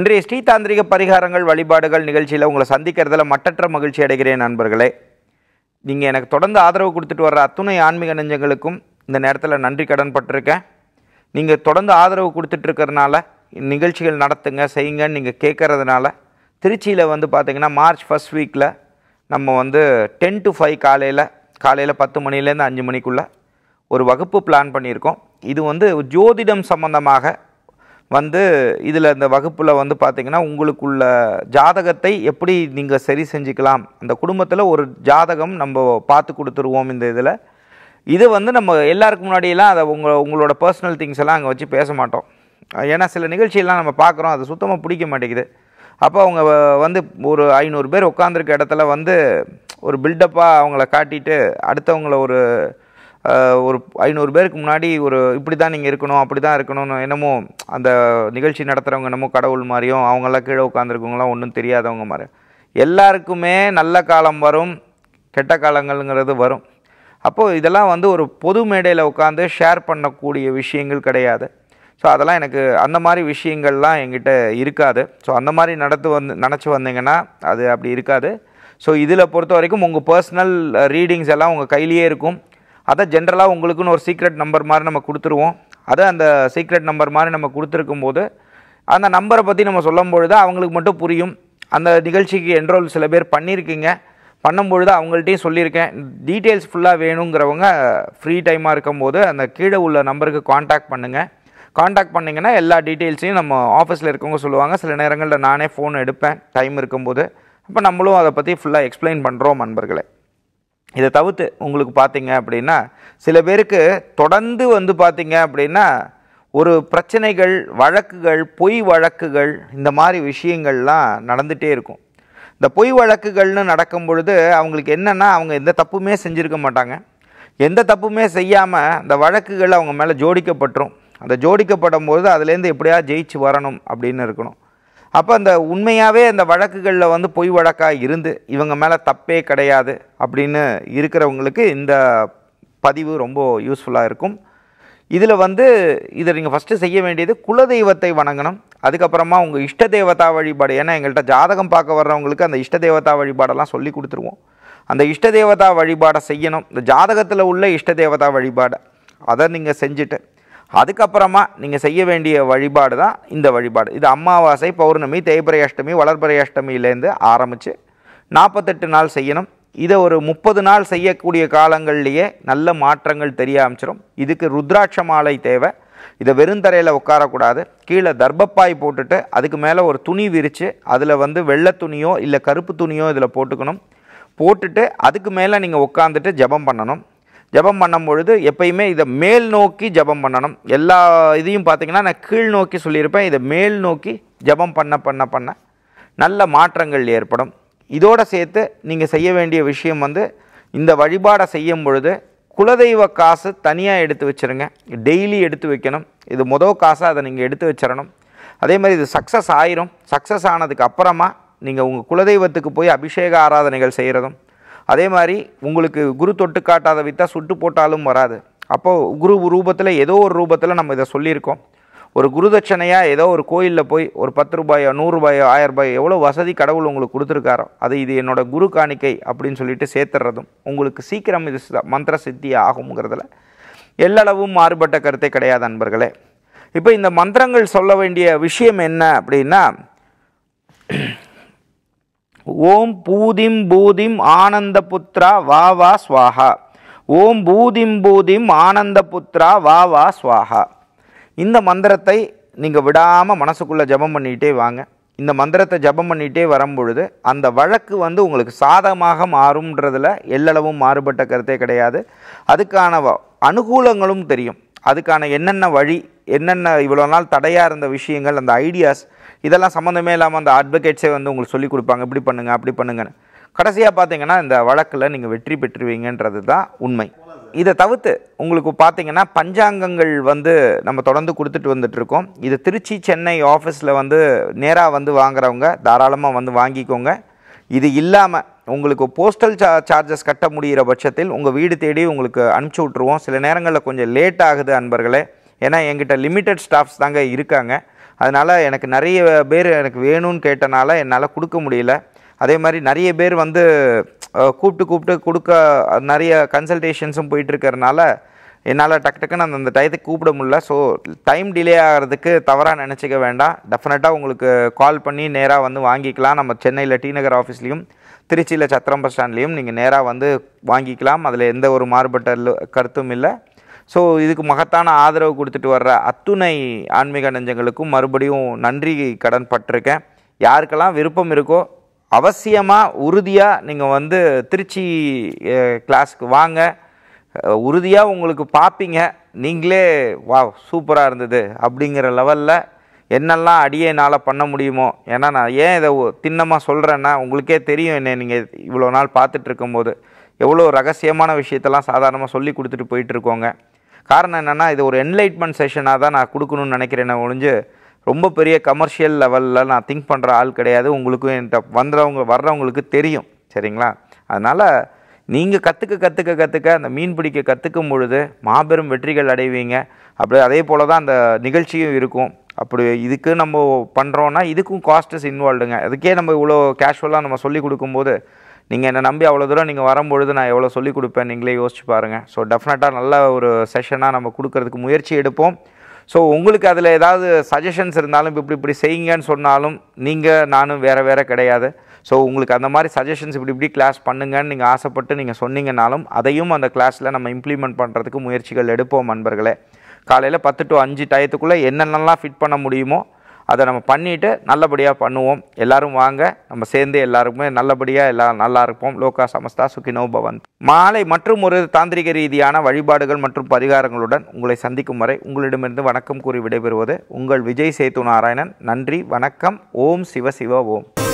இன்றைய ஸ்ரீதாந்திரிக பரிகாரங்கள் வழிபாடுகள் நிகழ்ச்சியில் உங்களை சந்திக்கிறதுல மட்டற்ற மகிழ்ச்சி அடைகிறேன் நண்பர்களே நீங்கள் எனக்கு தொடர்ந்து ஆதரவு கொடுத்துட்டு வர்ற அத்துணை ஆன்மீக நெஞ்சங்களுக்கும் இந்த நேரத்தில் நன்றி கடன் பட்டிருக்கேன் நீங்கள் தொடர்ந்து ஆதரவு கொடுத்துட்ருக்கறனால நிகழ்ச்சிகள் நடத்துங்க செய்யுங்கன்னு நீங்கள் கேட்குறதுனால திருச்சியில் வந்து பார்த்திங்கன்னா மார்ச் ஃபஸ்ட் வீக்கில் நம்ம வந்து டென் டு ஃபைவ் காலையில் காலையில் பத்து மணிலேருந்து அஞ்சு மணிக்குள்ளே ஒரு வகுப்பு பிளான் பண்ணியிருக்கோம் இது வந்து ஜோதிடம் சம்மந்தமாக வந்து இதில் இந்த வகுப்பில் வந்து பார்த்திங்கன்னா உங்களுக்குள்ள ஜாதகத்தை எப்படி நீங்கள் சரி செஞ்சுக்கலாம் அந்த குடும்பத்தில் ஒரு ஜாதகம் நம்ம பார்த்து கொடுத்துருவோம் இந்த இதில் இது வந்து நம்ம எல்லாருக்கு முன்னாடியெல்லாம் அதை உங்கள் உங்களோட பர்சனல் திங்ஸ் எல்லாம் அங்கே வச்சு பேச மாட்டோம் ஏன்னா சில நிகழ்ச்சியெல்லாம் நம்ம பார்க்குறோம் அது சுத்தமாக பிடிக்க மாட்டேங்குது அப்போ அவங்க வந்து ஒரு ஐநூறு பேர் உட்காந்துருக்க இடத்துல வந்து ஒரு பில்டப்பாக அவங்கள காட்டிட்டு அடுத்தவங்கள ஒரு ஒரு ஐநூறு பேருக்கு முன்னாடி ஒரு இப்படி தான் நீங்கள் இருக்கணும் அப்படி தான் இருக்கணும்னு என்னமோ அந்த நிகழ்ச்சி நடத்துகிறவங்க என்னமோ கடவுள் மாதிரியும் அவங்களாம் கீழே உட்காந்துருக்கவங்களாம் ஒன்றும் தெரியாதவங்க மாதிரி எல்லாருக்குமே நல்ல காலம் வரும் கெட்ட காலங்கள்ங்கிறது வரும் அப்போது இதெல்லாம் வந்து ஒரு பொது மேடையில் உட்காந்து ஷேர் பண்ணக்கூடிய விஷயங்கள் கிடையாது ஸோ அதெல்லாம் எனக்கு அந்த மாதிரி விஷயங்கள்லாம் என்கிட்ட இருக்காது ஸோ அந்த மாதிரி நடத்து வந்து நினச்சி வந்தீங்கன்னா அது அப்படி இருக்காது ஸோ இதில் பொறுத்த வரைக்கும் உங்கள் பர்சனல் ரீடிங்ஸ் எல்லாம் உங்கள் கையிலேயே இருக்கும் அதை ஜென்ரலாக உங்களுக்குன்னு ஒரு சீக்ரெட் நம்பர் மாதிரி நம்ம கொடுத்துருவோம் அதை அந்த சீக்ரெட் நம்பர் மாதிரி நம்ம கொடுத்துருக்கும் போது அந்த நம்பரை பற்றி நம்ம சொல்லும் பொழுது அவங்களுக்கு மட்டும் புரியும் அந்த நிகழ்ச்சிக்கு என்ரோல் சில பேர் பண்ணியிருக்கீங்க பண்ணும்பொழுது அவங்கள்ட்டையும் சொல்லியிருக்கேன் டீட்டெயில்ஸ் ஃபுல்லாக வேணுங்கிறவங்க ஃப்ரீ டைமாக இருக்கும்போது அந்த கீழே உள்ள நம்பருக்கு காண்டாக்ட் பண்ணுங்கள் காண்டாக்ட் பண்ணிங்கன்னா எல்லா டீட்டெயில்ஸையும் நம்ம ஆஃபீஸில் இருக்கவங்க சொல்லுவாங்க சில நேரங்களில் நானே ஃபோன் எடுப்பேன் டைம் இருக்கும்போது அப்போ நம்மளும் அதை பற்றி ஃபுல்லாக எக்ஸ்பிளைன் பண்ணுறோம் நண்பர்களை இதை தவிர்த்து உங்களுக்கு பார்த்தீங்க அப்படின்னா சில பேருக்கு தொடர்ந்து வந்து பார்த்தீங்க அப்படின்னா ஒரு பிரச்சனைகள் வழக்குகள் பொய் வழக்குகள் இந்த மாதிரி விஷயங்கள்லாம் நடந்துகிட்டே இருக்கும் இந்த பொய் வழக்குகள்னு நடக்கும் பொழுது அவங்களுக்கு என்னென்னா அவங்க எந்த தப்புமே செஞ்சுருக்க மாட்டாங்க எந்த தப்புமே செய்யாமல் இந்த வழக்குகள் அவங்க மேலே ஜோடிக்கப்பட்டுரும் அந்த ஜோடிக்கப்படும் போது அதுலேருந்து எப்படியா ஜெயிச்சு வரணும் அப்படின்னு இருக்கணும் அப்போ அந்த உண்மையாகவே அந்த வழக்குகளில் வந்து பொய் வழக்காக இருந்து இவங்க மேலே தப்பே கிடையாது அப்படின்னு இருக்கிறவங்களுக்கு இந்த பதிவு ரொம்ப யூஸ்ஃபுல்லாக இருக்கும் இதில் வந்து இதை நீங்கள் ஃபஸ்ட்டு செய்ய வேண்டியது குலதெய்வத்தை வணங்கணும் அதுக்கப்புறமா உங்கள் இஷ்ட தேவதா வழிபாடு ஏன்னா எங்கள்கிட்ட ஜாதகம் பார்க்க வர்றவங்களுக்கு அந்த இஷ்ட தேவதா வழிபாடெல்லாம் சொல்லி கொடுத்துருவோம் அந்த இஷ்ட தேவதா வழிபாடை செய்யணும் இந்த ஜாதகத்தில் உள்ள இஷ்ட தேவதா வழிபாடை அதை நீங்கள் செஞ்சுட்டு அதுக்கப்புறமா நீங்கள் செய்ய வேண்டிய வழிபாடு தான் இந்த வழிபாடு இது அம்மாவாசை பௌர்ணமி தேய்பிரை அஷ்டமி வளர்பிரை அஷ்டமியிலேருந்து ஆரம்பித்து நாற்பத்தெட்டு நாள் செய்யணும் இதை ஒரு முப்பது நாள் செய்யக்கூடிய காலங்கள்லேயே நல்ல மாற்றங்கள் தெரிய ஆரம்பிச்சிடும் இதுக்கு ருத்ராட்ச மாலை தேவை இதை வெறுந்தரையில் உட்காரக்கூடாது கீழே தர்பப்பாய் போட்டுட்டு அதுக்கு மேலே ஒரு துணி விரித்து அதில் வந்து வெள்ளை துணியோ இல்லை கருப்பு துணியோ இதில் போட்டுக்கணும் போட்டுட்டு அதுக்கு மேலே நீங்கள் உட்காந்துட்டு ஜபம் பண்ணணும் ஜபம் பண்ணும் பொழுது எப்பயுமே இதை மேல் நோக்கி ஜபம் பண்ணணும் எல்லா இதையும் பார்த்திங்கன்னா நான் கீழ் நோக்கி சொல்லியிருப்பேன் இதை மேல் நோக்கி ஜபம் பண்ண பண்ண பண்ண நல்ல மாற்றங்கள் ஏற்படும் இதோடு சேர்த்து நீங்கள் செய்ய வேண்டிய விஷயம் வந்து இந்த வழிபாடை செய்யும் பொழுது குலதெய்வ காசு தனியாக எடுத்து வச்சுருங்க டெய்லி எடுத்து வைக்கணும் இது மொதல் காசை அதை நீங்கள் எடுத்து வச்சிடணும் அதே மாதிரி இது சக்ஸஸ் ஆயிரும் சக்ஸஸ் ஆனதுக்கு அப்புறமா நீங்கள் உங்கள் குலதெய்வத்துக்கு போய் அபிஷேக ஆராதனைகள் செய்கிறதும் அதே மாதிரி உங்களுக்கு குரு தொட்டு காட்டாத வித்தா சுட்டு போட்டாலும் வராது அப்போது குரு ரூபத்தில் ஏதோ ஒரு ரூபத்தில் நம்ம இதை சொல்லியிருக்கோம் ஒரு குருதட்சணையாக ஏதோ ஒரு கோயிலில் போய் ஒரு பத்து ரூபாயோ நூறுரூபாயோ ஆயிரம் ரூபாயோ எவ்வளோ வசதி கடவுள் உங்களுக்கு கொடுத்துருக்காரோ அது இது என்னோடய குரு காணிக்கை அப்படின்னு சொல்லிட்டு சேர்த்துறதும் உங்களுக்கு சீக்கிரம் இது மந்திர சித்தி ஆகுங்கிறதுல எல்லளவும் மாறுபட்ட கருத்தை கிடையாது நண்பர்களே இப்போ இந்த மந்திரங்கள் சொல்ல வேண்டிய விஷயம் என்ன அப்படின்னா ஓம் பூதிம் பூதிம் ஆனந்த புத்திரா வா வா ஸ்வாஹா ஓம் பூதிம் பூதிம் ஆனந்த புத்திரா வா வா ஸ்வாஹா இந்த மந்திரத்தை நீங்கள் விடாமல் மனசுக்குள்ளே ஜபம் பண்ணிகிட்டே வாங்க இந்த மந்திரத்தை ஜபம் பண்ணிகிட்டே வரும்பொழுது அந்த வழக்கு வந்து உங்களுக்கு சாதகமாக மாறும்ன்றதில் எல்லளவும் மாறுபட்ட கருத்தே கிடையாது அதுக்கான அனுகூலங்களும் தெரியும் அதுக்கான என்னென்ன வழி என்னென்ன இவ்வளோ நாள் தடையாக இருந்த விஷயங்கள் அந்த ஐடியாஸ் இதெல்லாம் சம்மந்தமே இல்லாமல் அந்த அட்வொகேட்ஸே வந்து உங்களுக்கு சொல்லிக் கொடுப்பாங்க இப்படி பண்ணுங்கள் அப்படி பண்ணுங்கன்னு கடைசியாக பார்த்தீங்கன்னா இந்த வழக்கில் நீங்கள் வெற்றி பெற்றுவீங்கன்றது தான் உண்மை இதை தவிர்த்து உங்களுக்கு பார்த்தீங்கன்னா பஞ்சாங்கங்கள் வந்து நம்ம தொடர்ந்து கொடுத்துட்டு வந்துட்டுருக்கோம் இது திருச்சி சென்னை ஆஃபீஸில் வந்து நேராக வந்து வாங்குறவங்க தாராளமாக வந்து வாங்கிக்கோங்க இது இல்லாமல் உங்களுக்கு போஸ்டல் சா சார்ஜஸ் கட்ட முடிகிற பட்சத்தில் உங்கள் வீடு தேடி உங்களுக்கு அனுப்பிச்சி விட்ருவோம் சில நேரங்களில் கொஞ்சம் லேட் ஆகுது அன்பர்களே ஏன்னா என்கிட்ட லிமிட்டட் ஸ்டாஃப்ஸ் தாங்க இருக்காங்க அதனால் எனக்கு நிறைய பேர் எனக்கு வேணும்னு கேட்டனால என்னால் கொடுக்க முடியல அதே மாதிரி நிறைய பேர் வந்து கூப்பிட்டு கூப்பிட்டு கொடுக்க நிறைய கன்சல்டேஷன்ஸும் போயிட்டுருக்கறனால என்னால் டக்கு டக்குன்னு அந்த அந்த டயத்துக்கு கூப்பிட முடில ஸோ டைம் டிலே ஆகிறதுக்கு தவறாக நினச்சிக்க வேண்டாம் டெஃபினட்டாக உங்களுக்கு கால் பண்ணி நேராக வந்து வாங்கிக்கலாம் நம்ம சென்னையில் டி நகர் ஆஃபீஸ்லேயும் திருச்சியில் சத்திரம் பஸ் ஸ்டாண்ட்லேயும் நீங்கள் நேராக வந்து வாங்கிக்கலாம் அதில் எந்த ஒரு மாறுபட்ட கருத்தும் இல்லை ஸோ இதுக்கு மகத்தான ஆதரவு கொடுத்துட்டு வர்ற அத்துணை ஆன்மீக நெஞ்சங்களுக்கும் மறுபடியும் நன்றி கடன் பட்டிருக்கேன் யாருக்கெல்லாம் விருப்பம் இருக்கோ அவசியமாக உறுதியாக நீங்கள் வந்து திருச்சி கிளாஸ்க்கு வாங்க உறுதியாக உங்களுக்கு பார்ப்பீங்க நீங்களே வா சூப்பராக இருந்தது அப்படிங்கிற லெவலில் என்னெல்லாம் அடியே என்னால் பண்ண முடியுமோ ஏன்னா நான் ஏன் இதை திண்ணமாக சொல்கிறேன்னா உங்களுக்கே தெரியும் என்ன நீங்கள் இவ்வளோ நாள் பார்த்துட்டு இருக்கும்போது எவ்வளோ ரகசியமான விஷயத்தெல்லாம் சாதாரணமாக சொல்லி கொடுத்துட்டு போயிட்டுருக்கோங்க காரணம் என்னென்னா இது ஒரு என்லைட்மெண்ட் செஷனாக தான் நான் கொடுக்கணும்னு நினைக்கிறேன் ஒழிஞ்சு ரொம்ப பெரிய கமர்ஷியல் லெவலில் நான் திங்க் பண்ணுற ஆள் கிடையாது உங்களுக்கும் என்கிட்ட வந்தவங்க வர்றவங்களுக்கு தெரியும் சரிங்களா அதனால் நீங்கள் கற்றுக்க கற்றுக்க கற்றுக்க அந்த மீன் பிடிக்க கற்றுக்கும் பொழுது மாபெரும் வெற்றிகள் அடைவீங்க அப்படி அதே போல் தான் அந்த நிகழ்ச்சியும் இருக்கும் அப்படி இதுக்கு நம்ம பண்ணுறோன்னா இதுக்கும் காஸ்ட்டஸ் இன்வால்டுங்க அதுக்கே நம்ம இவ்வளோ கேஷுவலாக நம்ம சொல்லி கொடுக்கும்போது நீங்கள் என்னை நம்பி அவ்வளோ தூரம் நீங்கள் வரும்பொழுது நான் எவ்வளோ சொல்லிக் கொடுப்பேன் நீங்களே யோசிச்சு பாருங்கள் ஸோ டெஃபினட்டாக நல்ல ஒரு செஷனாக நம்ம கொடுக்கறதுக்கு முயற்சி எடுப்போம் ஸோ உங்களுக்கு அதில் ஏதாவது சஜஷன்ஸ் இருந்தாலும் இப்படி இப்படி செய்யுங்கன்னு சொன்னாலும் நீங்கள் நானும் வேறு வேறு கிடையாது ஸோ உங்களுக்கு அந்த மாதிரி சஜஷன்ஸ் இப்படி இப்படி கிளாஸ் பண்ணுங்கன்னு நீங்கள் ஆசைப்பட்டு நீங்கள் சொன்னீங்கனாலும் அதையும் அந்த கிளாஸில் நம்ம இம்ப்ளிமெண்ட் பண்ணுறதுக்கு முயற்சிகள் எடுப்போம் நண்பர்களே காலையில் பத்து டு அஞ்சு டயத்துக்குள்ளே என்னென்னலாம் ஃபிட் பண்ண முடியுமோ அதை நம்ம பண்ணிவிட்டு நல்லபடியாக பண்ணுவோம் எல்லோரும் வாங்க நம்ம சேர்ந்து எல்லாருக்குமே நல்லபடியாக எல்லாம் நல்லா இருப்போம் லோகா சமஸ்தா சுகினோ பவன் மாலை மற்றும் ஒரு தாந்திரிக ரீதியான வழிபாடுகள் மற்றும் பரிகாரங்களுடன் உங்களை சந்திக்கும் வரை உங்களிடமிருந்து வணக்கம் கூறி விடைபெறுவது உங்கள் விஜய் சேத்து நாராயணன் நன்றி வணக்கம் ஓம் சிவ சிவ ஓம்